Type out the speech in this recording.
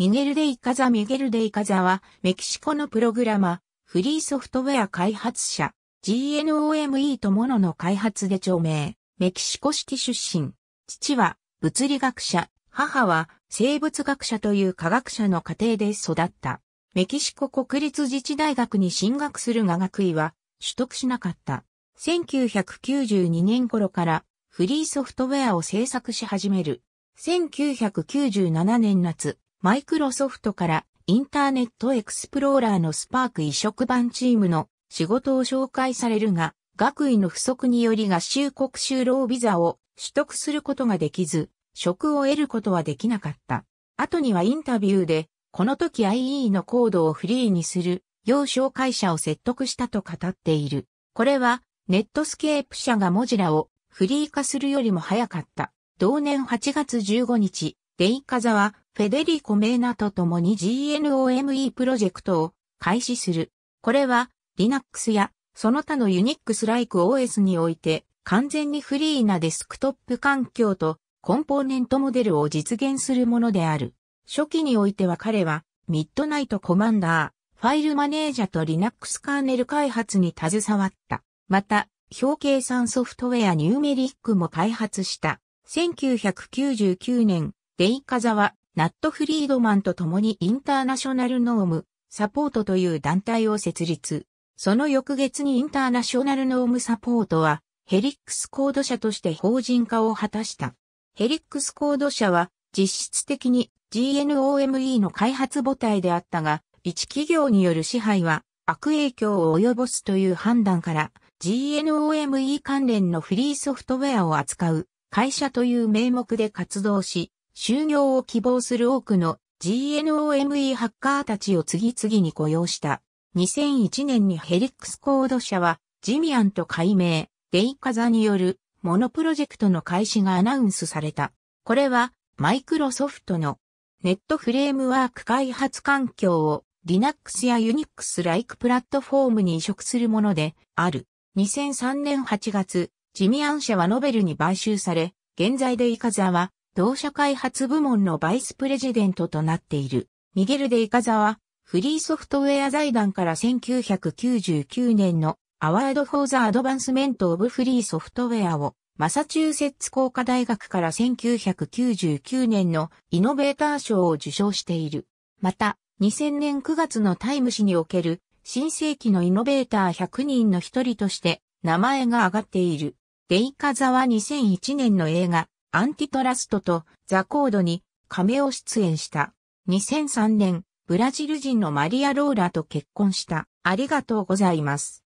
ミゲル・デイカザ・ミゲル・デイカザは、メキシコのプログラマ、フリーソフトウェア開発者、GNOME とモノの開発で著名、メキシコシティ出身。父は、物理学者、母は、生物学者という科学者の家庭で育った。メキシコ国立自治大学に進学するが学位は、取得しなかった。1992年頃から、フリーソフトウェアを制作し始める。1997年夏、マイクロソフトからインターネットエクスプローラーのスパーク移植版チームの仕事を紹介されるが、学位の不足により合衆国就労ビザを取得することができず、職を得ることはできなかった。後にはインタビューで、この時 IE のコードをフリーにする、要紹介者を説得したと語っている。これは、ネットスケープ社がモジラをフリー化するよりも早かった。同年8月15日、デイカザはフェデリコ・メーナと共に GNOME プロジェクトを開始する。これは Linux やその他の Unix-like OS において完全にフリーなデスクトップ環境とコンポーネントモデルを実現するものである。初期においては彼はミッドナイトコマンダー、ファイルマネージャーと Linux カーネル開発に携わった。また、表計算ソフトウェアニューメリックも開発した。1999年、デイカザはナット・フリードマンと共にインターナショナルノーム、サポートという団体を設立。その翌月にインターナショナルノームサポートは、ヘリックスコード社として法人化を果たした。ヘリックスコード社は、実質的に GNOME の開発母体であったが、一企業による支配は悪影響を及ぼすという判断から、GNOME 関連のフリーソフトウェアを扱う会社という名目で活動し、就業を希望する多くの GNOME ハッカーたちを次々に雇用した。2001年にヘリックスコード社は、ジミアンと改名、デイカザによる、モノプロジェクトの開始がアナウンスされた。これは、マイクロソフトの、ネットフレームワーク開発環境を、Linux や Unix ライクプラットフォームに移植するもので、ある。2003年8月、ジミアン社はノベルに買収され、現在デイカザは、同社開発部門のバイスプレジデントとなっている、ミゲルデ・イカザは、フリーソフトウェア財団から1999年のアワード・フォー・ザ・アドバンスメント・オブ・フリーソフトウェアを、マサチューセッツ工科大学から1999年のイノベーター賞を受賞している。また、2000年9月のタイム誌における、新世紀のイノベーター100人の一人として、名前が挙がっている。デイカザは2001年の映画、アンティトラストとザ・コードに亀を出演した。2003年、ブラジル人のマリア・ローラと結婚した。ありがとうございます。